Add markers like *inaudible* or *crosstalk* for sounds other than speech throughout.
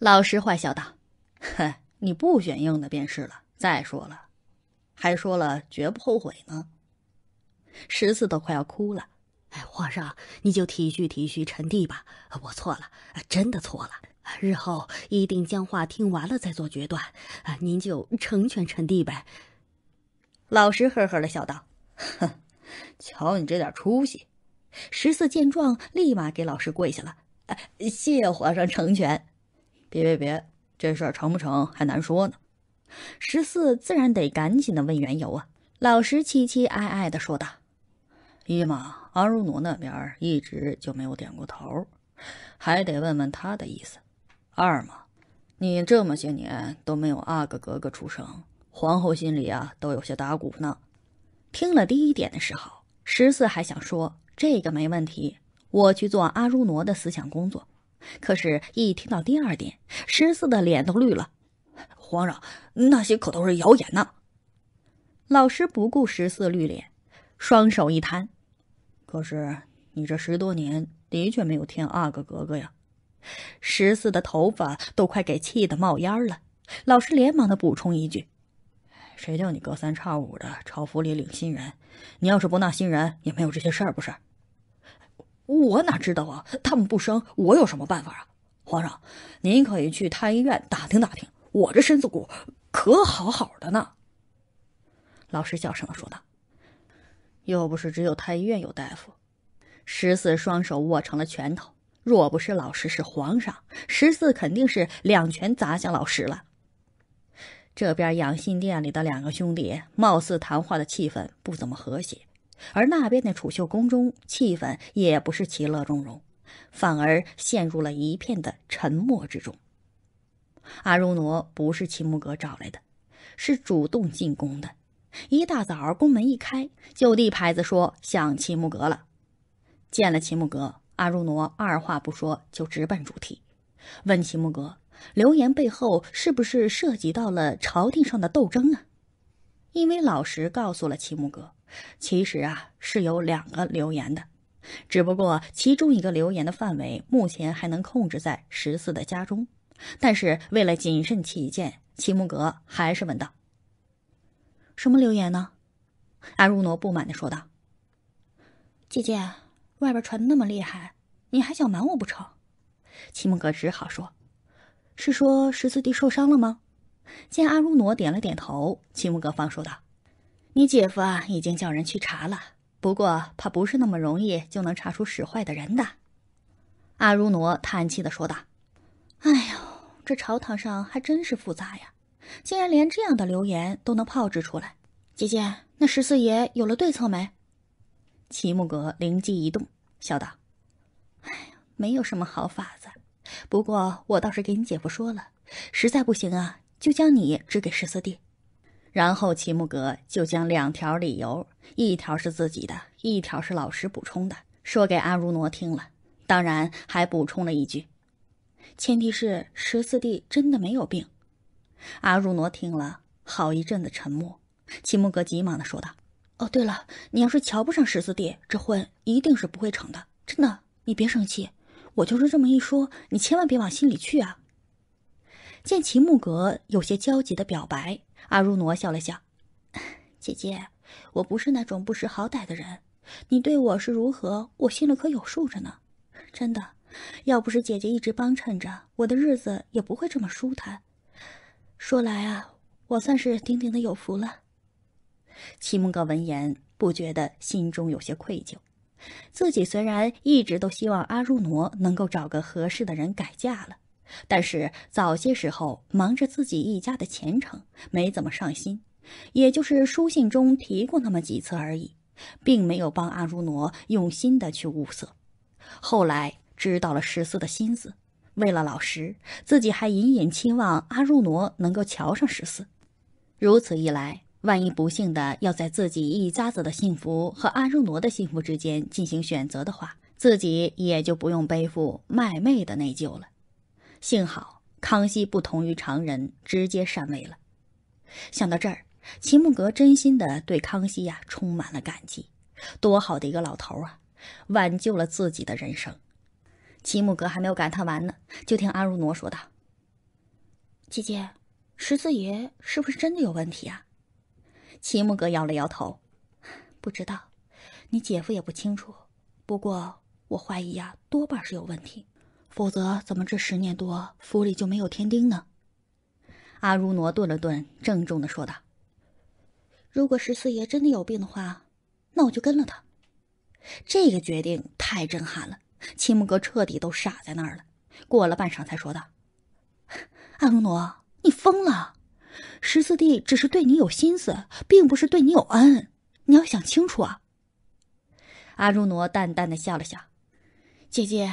老实坏笑道：“哼，你不选硬的便是了。再说了，还说了绝不后悔呢。”十四都快要哭了。“哎，皇上，你就体恤体恤臣弟吧，我错了，真的错了，日后一定将话听完了再做决断。啊，您就成全臣弟呗。”老实呵呵的笑道：“哼，瞧你这点出息。”十四见状，立马给老师跪下了。“哎，谢皇上成全。”别别别，这事儿成不成还难说呢。十四自然得赶紧的问缘由啊。老十凄凄哀哀的说道：“一嘛，阿如奴那边一直就没有点过头，还得问问他的意思。二嘛，你这么些年都没有阿哥格格出生，皇后心里啊都有些打鼓呢。”听了第一点的时候，十四还想说这个没问题，我去做阿如奴的思想工作。可是，一听到第二点，十四的脸都绿了。皇上，那些可都是谣言呢。老师不顾十四绿脸，双手一摊。可是，你这十多年的确没有添阿哥格格呀。十四的头发都快给气得冒烟了。老师连忙的补充一句：“谁叫你隔三差五的朝府里领新人？你要是不纳新人，也没有这些事儿不是？”我哪知道啊！他们不生，我有什么办法啊？皇上，您可以去太医院打听打听。我这身子骨可好好的呢。”老师小声的说道，“又不是只有太医院有大夫。”十四双手握成了拳头，若不是老师是皇上，十四肯定是两拳砸向老师了。这边养心殿里的两个兄弟，貌似谈话的气氛不怎么和谐。而那边的储秀宫中气氛也不是其乐融融，反而陷入了一片的沉默之中。阿如挪不是齐木格找来的，是主动进宫的。一大早宫门一开，就递牌子说想齐木格了。见了齐木格，阿如挪二话不说就直奔主题，问齐木格：“流言背后是不是涉及到了朝廷上的斗争啊？”因为老实告诉了齐木格。其实啊，是有两个留言的，只不过其中一个留言的范围目前还能控制在十四的家中，但是为了谨慎起见，齐木格还是问道：“什么留言呢？”阿如诺不满地说道：“姐姐，外边传的那么厉害，你还想瞒我不成？”齐木格只好说：“是说十四弟受伤了吗？”见阿如诺点了点头，齐木格方说道。你姐夫啊，已经叫人去查了，不过怕不是那么容易就能查出使坏的人的。阿如挪叹气的说道：“哎呦，这朝堂上还真是复杂呀，竟然连这样的流言都能炮制出来。”姐姐，那十四爷有了对策没？齐木格灵机一动，笑道：“哎，没有什么好法子，不过我倒是给你姐夫说了，实在不行啊，就将你指给十四弟。”然后齐木格就将两条理由，一条是自己的，一条是老师补充的，说给阿如挪听了。当然还补充了一句：“前提是十四弟真的没有病。”阿如挪听了好一阵子沉默，齐木格急忙的说道：“哦，对了，你要是瞧不上十四弟，这婚一定是不会成的。真的，你别生气，我就是这么一说，你千万别往心里去啊。”见齐木格有些焦急的表白。阿如挪笑了笑：“姐姐，我不是那种不识好歹的人。你对我是如何，我心里可有数着呢。真的，要不是姐姐一直帮衬着，我的日子也不会这么舒坦。说来啊，我算是顶顶的有福了。”齐木哥闻言，不觉得心中有些愧疚。自己虽然一直都希望阿如挪能够找个合适的人改嫁了。但是早些时候忙着自己一家的前程，没怎么上心，也就是书信中提过那么几次而已，并没有帮阿如挪用心的去物色。后来知道了十四的心思，为了老十，自己还隐隐期望阿如挪能够瞧上十四。如此一来，万一不幸的要在自己一家子的幸福和阿如挪的幸福之间进行选择的话，自己也就不用背负卖妹的内疚了。幸好康熙不同于常人，直接禅位了。想到这儿，齐木格真心的对康熙呀充满了感激。多好的一个老头啊，挽救了自己的人生。齐木格还没有感叹完呢，就听阿如挪说道：“姐姐，十四爷是不是真的有问题啊？”齐木格摇了摇头：“不知道，你姐夫也不清楚。不过我怀疑呀，多半是有问题。”否则，怎么这十年多府里就没有添丁呢？阿如挪顿了顿，郑重的说道：“如果十四爷真的有病的话，那我就跟了他。”这个决定太震撼了，青木哥彻底都傻在那儿了。过了半晌，才说道：“阿如挪，你疯了！十四弟只是对你有心思，并不是对你有恩，你要想清楚啊！”阿如挪淡淡的笑了笑：“姐姐。”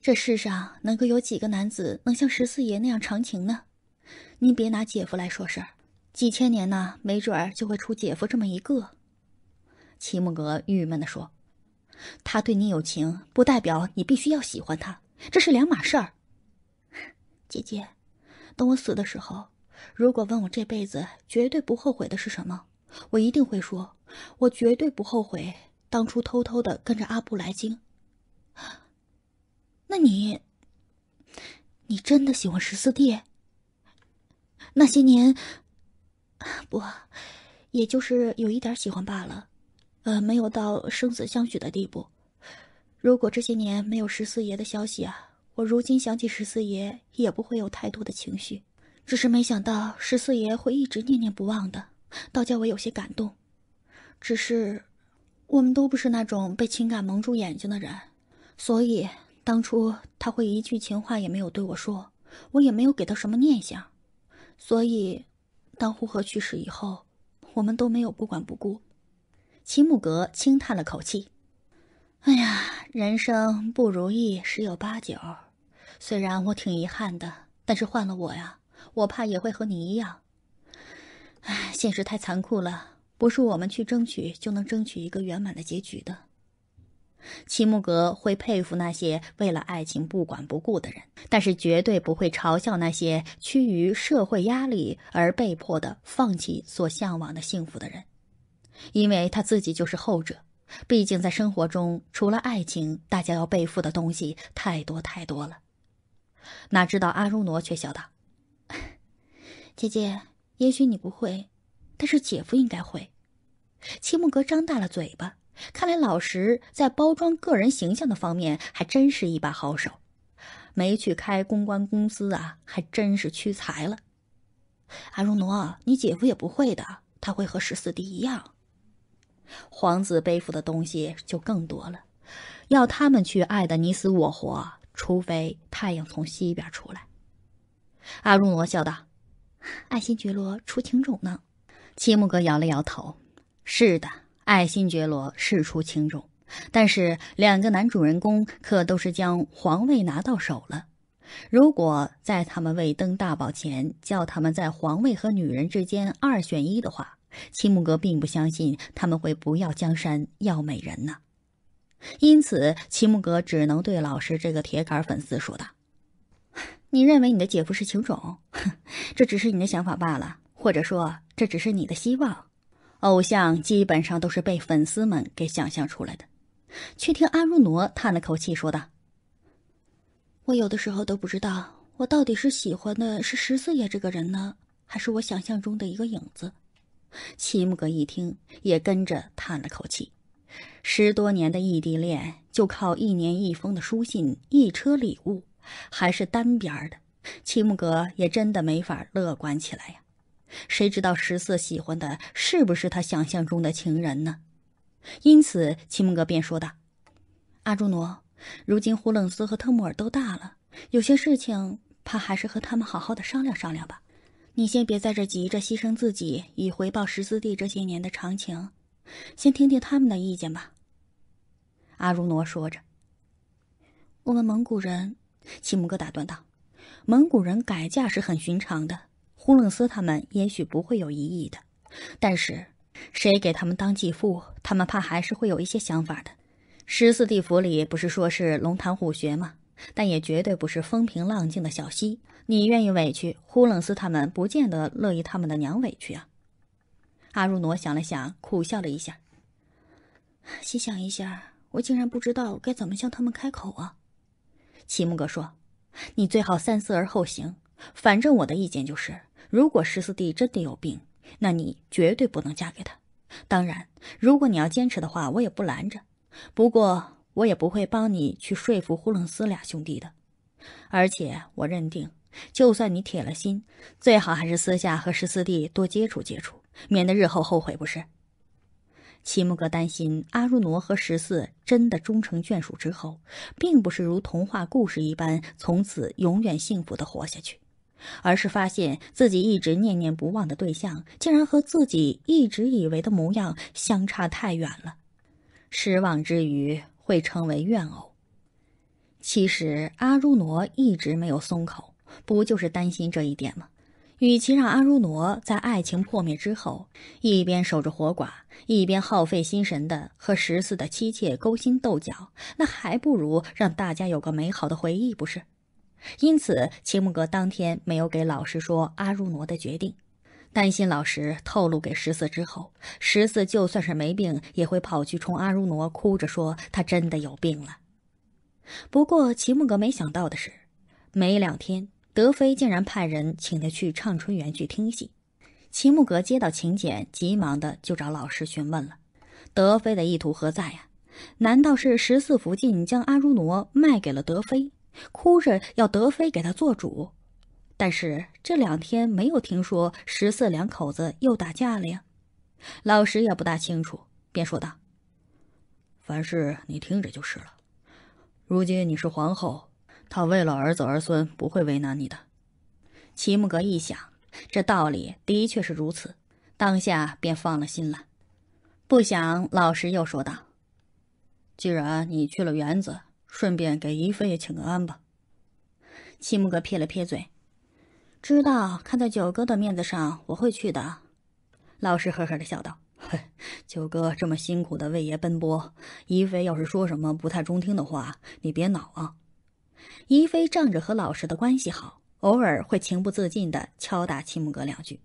这世上能够有几个男子能像十四爷那样长情呢？您别拿姐夫来说事儿，几千年呢，没准儿就会出姐夫这么一个。齐木格郁闷的说：“他对你有情，不代表你必须要喜欢他，这是两码事儿。”姐姐，等我死的时候，如果问我这辈子绝对不后悔的是什么，我一定会说，我绝对不后悔当初偷偷的跟着阿布来京。那你，你真的喜欢十四弟？那些年，不，也就是有一点喜欢罢了，呃，没有到生死相许的地步。如果这些年没有十四爷的消息啊，我如今想起十四爷也不会有太多的情绪，只是没想到十四爷会一直念念不忘的，倒叫我有些感动。只是，我们都不是那种被情感蒙住眼睛的人，所以。当初他会一句情话也没有对我说，我也没有给他什么念想，所以，当呼和去世以后，我们都没有不管不顾。齐木格轻叹了口气：“哎呀，人生不如意十有八九。虽然我挺遗憾的，但是换了我呀，我怕也会和你一样。唉，现实太残酷了，不是我们去争取就能争取一个圆满的结局的。”齐木格会佩服那些为了爱情不管不顾的人，但是绝对不会嘲笑那些趋于社会压力而被迫的放弃所向往的幸福的人，因为他自己就是后者。毕竟在生活中，除了爱情，大家要背负的东西太多太多了。哪知道阿如罗却笑道：“姐姐，也许你不会，但是姐夫应该会。”齐木格张大了嘴巴。看来老石在包装个人形象的方面还真是一把好手，没去开公关公司啊，还真是屈才了。阿如罗，你姐夫也不会的，他会和十四弟一样。皇子背负的东西就更多了，要他们去爱的你死我活，除非太阳从西边出来。阿如罗笑道：“爱新觉罗出情种呢。”七木格摇了摇头：“是的。”爱新觉罗是出情种，但是两个男主人公可都是将皇位拿到手了。如果在他们未登大宝前，叫他们在皇位和女人之间二选一的话，齐木格并不相信他们会不要江山要美人呢。因此，齐木格只能对老师这个铁杆粉丝说道：“你认为你的姐夫是情种？哼，*laughs* 这只是你的想法罢了，或者说这只是你的希望。”偶像基本上都是被粉丝们给想象出来的，却听阿如挪叹了口气说道：“我有的时候都不知道，我到底是喜欢的是十四爷这个人呢，还是我想象中的一个影子。”齐木格一听，也跟着叹了口气。十多年的异地恋，就靠一年一封的书信、一车礼物，还是单边的，齐木格也真的没法乐观起来呀。谁知道十色喜欢的是不是他想象中的情人呢？因此，齐木格便说道：“阿如诺，如今呼伦斯和特木尔都大了，有些事情怕还是和他们好好的商量商量吧。你先别在这急着牺牲自己以回报十四弟这些年的长情，先听听他们的意见吧。”阿如诺说着：“我们蒙古人。”齐木哥打断道：“蒙古人改嫁是很寻常的。”呼冷斯他们也许不会有异议的，但是谁给他们当继父，他们怕还是会有一些想法的。十四弟府里不是说是龙潭虎穴吗？但也绝对不是风平浪静的小溪。你愿意委屈呼冷斯他们，不见得乐意他们的娘委屈啊。阿如诺想了想，苦笑了一下，细想一下，我竟然不知道该怎么向他们开口啊。齐木格说：“你最好三思而后行，反正我的意见就是。”如果十四弟真的有病，那你绝对不能嫁给他。当然，如果你要坚持的话，我也不拦着。不过，我也不会帮你去说服呼伦斯俩兄弟的。而且，我认定，就算你铁了心，最好还是私下和十四弟多接触接触，免得日后后悔不是？齐木格担心阿如挪和十四真的终成眷属之后，并不是如童话故事一般，从此永远幸福的活下去。而是发现自己一直念念不忘的对象，竟然和自己一直以为的模样相差太远了。失望之余，会成为怨偶。其实阿如罗一直没有松口，不就是担心这一点吗？与其让阿如罗在爱情破灭之后，一边守着活寡，一边耗费心神的和十四的妻妾勾心斗角，那还不如让大家有个美好的回忆，不是？因此，齐木格当天没有给老师说阿如挪的决定，担心老师透露给十四之后，十四就算是没病，也会跑去冲阿如挪哭着说他真的有病了。不过，齐木格没想到的是，没两天，德妃竟然派人请他去畅春园去听戏。齐木格接到请柬，急忙的就找老师询问了，德妃的意图何在呀？难道是十四福晋将阿如挪卖给了德妃？哭着要德妃给他做主，但是这两天没有听说十四两口子又打架了呀。老十也不大清楚，便说道：“凡事你听着就是了。如今你是皇后，他为了儿子儿孙不会为难你的。”齐木格一想，这道理的确是如此，当下便放了心了。不想老十又说道：“既然你去了园子。”顺便给姨妃也请个安吧。七木格撇了撇嘴，知道看在九哥的面子上，我会去的。老实呵呵的笑道：“ *laughs* 九哥这么辛苦的为爷奔波，姨妃要是说什么不太中听的话，你别恼啊。”姨妃仗着和老师的关系好，偶尔会情不自禁的敲打七木格两句。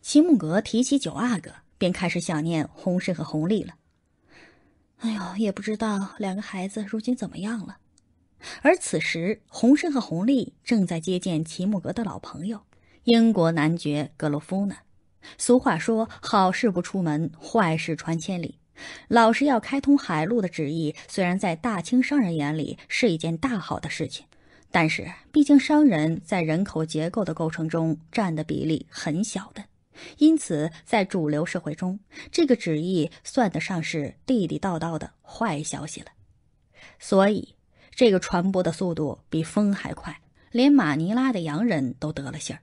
七木格提起九阿哥，便开始想念弘盛和弘历了。哎呦，也不知道两个孩子如今怎么样了。而此时，洪深和洪立正在接见齐木格的老朋友英国男爵格罗夫呢。俗话说：“好事不出门，坏事传千里。”老是要开通海路的旨意，虽然在大清商人眼里是一件大好的事情，但是毕竟商人在人口结构的构成中占的比例很小的。因此，在主流社会中，这个旨意算得上是地地道道的坏消息了。所以，这个传播的速度比风还快，连马尼拉的洋人都得了信儿。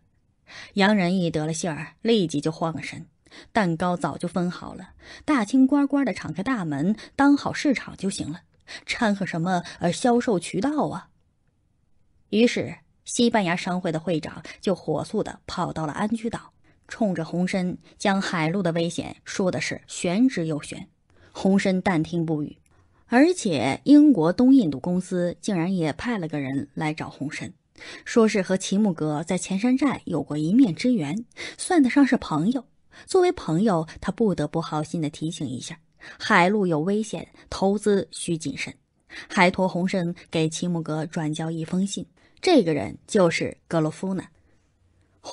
洋人一得了信儿，立即就慌了神。蛋糕早就分好了，大清乖乖的敞开大门当好市场就行了，掺和什么呃销售渠道啊？于是，西班牙商会的会长就火速的跑到了安居岛。冲着洪深，将海路的危险说的是玄之又玄。洪深但听不语。而且英国东印度公司竟然也派了个人来找洪深，说是和齐木格在前山寨有过一面之缘，算得上是朋友。作为朋友，他不得不好心的提醒一下：海路有危险，投资需谨慎。海陀洪参给齐木格转交一封信，这个人就是格罗夫呢。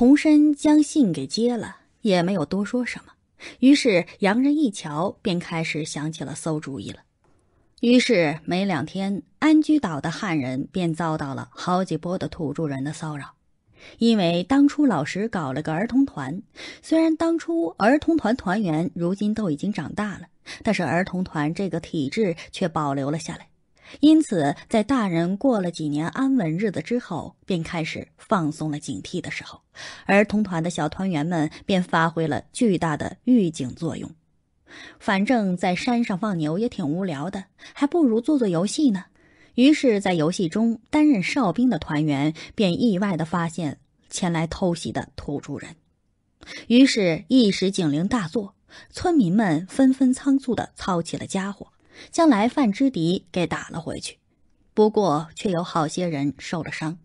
童深将信给接了，也没有多说什么。于是洋人一瞧，便开始想起了馊主意了。于是没两天，安居岛的汉人便遭到了好几波的土著人的骚扰。因为当初老石搞了个儿童团，虽然当初儿童团团员如今都已经长大了，但是儿童团这个体制却保留了下来。因此，在大人过了几年安稳日子之后，便开始放松了警惕的时候，儿童团的小团员们便发挥了巨大的预警作用。反正，在山上放牛也挺无聊的，还不如做做游戏呢。于是，在游戏中担任哨兵的团员便意外地发现前来偷袭的土著人，于是，一时警铃大作，村民们纷纷仓促地操起了家伙。将来犯之敌给打了回去，不过却有好些人受了伤。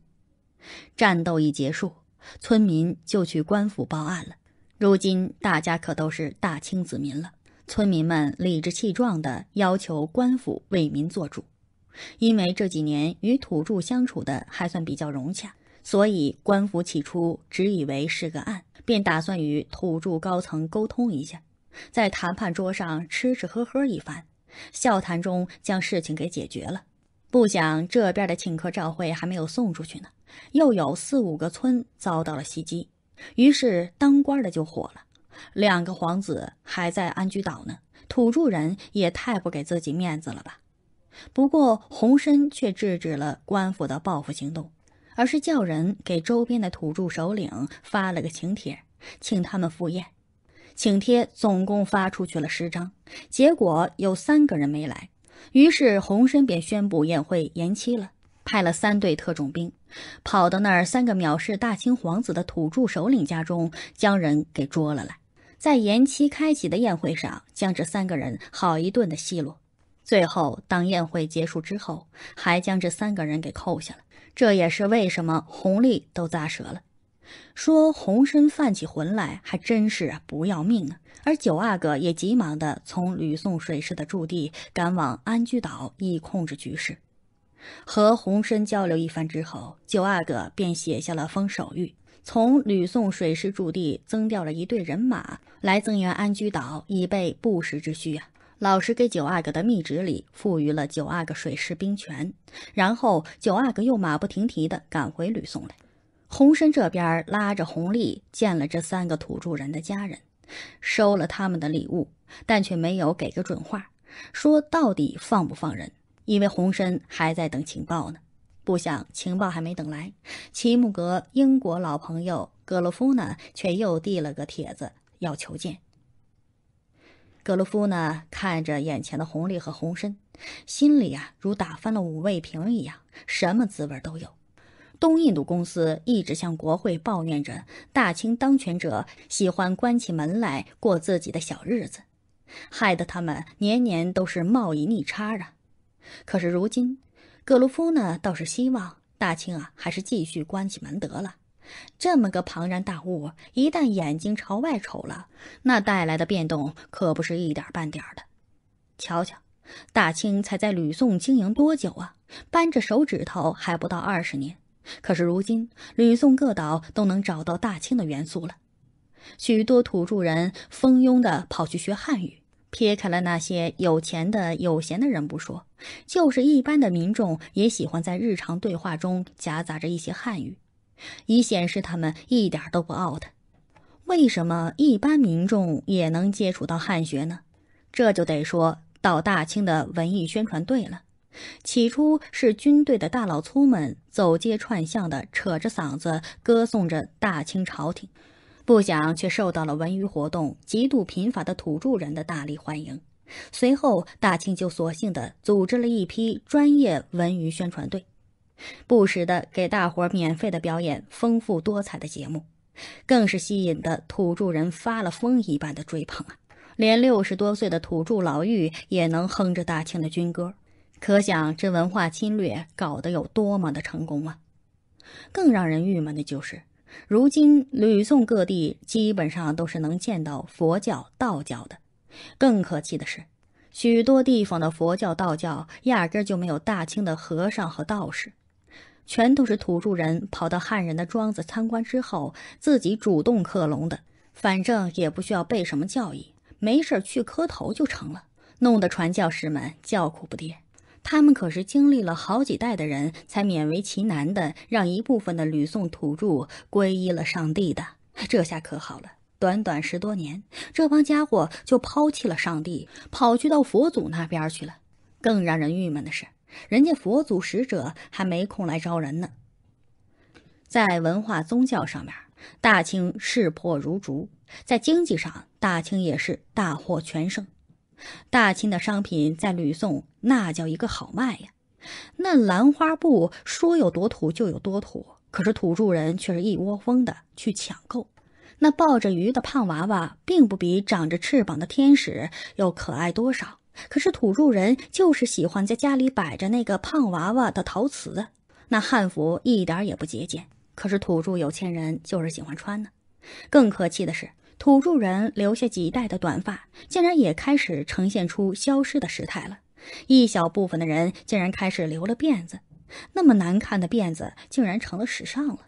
战斗一结束，村民就去官府报案了。如今大家可都是大清子民了，村民们理直气壮地要求官府为民做主。因为这几年与土著相处的还算比较融洽，所以官府起初只以为是个案，便打算与土著高层沟通一下，在谈判桌上吃吃喝喝一番。笑谈中将事情给解决了，不想这边的请客照会还没有送出去呢，又有四五个村遭到了袭击，于是当官的就火了。两个皇子还在安居岛呢，土著人也太不给自己面子了吧？不过洪深却制止了官府的报复行动，而是叫人给周边的土著首领发了个请帖，请他们赴宴。请帖总共发出去了十张，结果有三个人没来，于是洪深便宣布宴会延期了。派了三队特种兵，跑到那儿三个藐视大清皇子的土著首领家中，将人给捉了来。在延期开启的宴会上，将这三个人好一顿的奚落。最后，当宴会结束之后，还将这三个人给扣下了。这也是为什么红利都咂舌了。说洪深犯起浑来，还真是不要命啊！而九阿哥也急忙的从吕宋水师的驻地赶往安居岛，以控制局势。和洪深交流一番之后，九阿哥便写下了封手谕，从吕宋水师驻地增调了一队人马来增援安居岛，以备不时之需啊！老师给九阿哥的密旨里赋予了九阿哥水师兵权，然后九阿哥又马不停蹄的赶回吕宋来。洪深这边拉着洪丽见了这三个土著人的家人，收了他们的礼物，但却没有给个准话，说到底放不放人，因为洪深还在等情报呢。不想情报还没等来，齐木格英国老朋友格洛夫呢，却又递了个帖子要求见。格洛夫呢，看着眼前的洪利和洪深，心里啊如打翻了五味瓶一样，什么滋味都有。东印度公司一直向国会抱怨着，大清当权者喜欢关起门来过自己的小日子，害得他们年年都是贸易逆差啊。可是如今，葛鲁夫呢倒是希望大清啊还是继续关起门得了。这么个庞然大物，一旦眼睛朝外瞅了，那带来的变动可不是一点半点儿的。瞧瞧，大清才在吕宋经营多久啊？扳着手指头还不到二十年。可是如今，吕宋各岛都能找到大清的元素了。许多土著人蜂拥的跑去学汉语，撇开了那些有钱的有闲的人不说，就是一般的民众也喜欢在日常对话中夹杂着一些汉语，以显示他们一点都不 out。为什么一般民众也能接触到汉学呢？这就得说到大清的文艺宣传队了。起初是军队的大老粗们走街串巷的扯着嗓子歌颂着大清朝廷，不想却受到了文娱活动极度贫乏的土著人的大力欢迎。随后，大清就索性的组织了一批专业文娱宣传队，不时的给大伙儿免费的表演丰富多彩的节目，更是吸引的土著人发了疯一般的追捧啊！连六十多岁的土著老妪也能哼着大清的军歌。可想这文化侵略搞得有多么的成功啊！更让人郁闷的就是，如今吕宋各地基本上都是能见到佛教、道教的。更可气的是，许多地方的佛教、道教压根就没有大清的和尚和道士，全都是土著人跑到汉人的庄子参观之后自己主动克隆的。反正也不需要背什么教义，没事去磕头就成了，弄得传教士们叫苦不迭。他们可是经历了好几代的人，才勉为其难的让一部分的吕宋土著皈依了上帝的。这下可好了，短短十多年，这帮家伙就抛弃了上帝，跑去到佛祖那边去了。更让人郁闷的是，人家佛祖使者还没空来招人呢。在文化宗教上面，大清势破如竹；在经济上，大清也是大获全胜。大清的商品在吕宋那叫一个好卖呀！那兰花布说有多土就有多土，可是土著人却是一窝蜂的去抢购。那抱着鱼的胖娃娃，并不比长着翅膀的天使又可爱多少，可是土著人就是喜欢在家里摆着那个胖娃娃的陶瓷。那汉服一点也不节俭，可是土著有钱人就是喜欢穿呢。更可气的是。土著人留下几代的短发，竟然也开始呈现出消失的时态了。一小部分的人竟然开始留了辫子，那么难看的辫子竟然成了时尚了。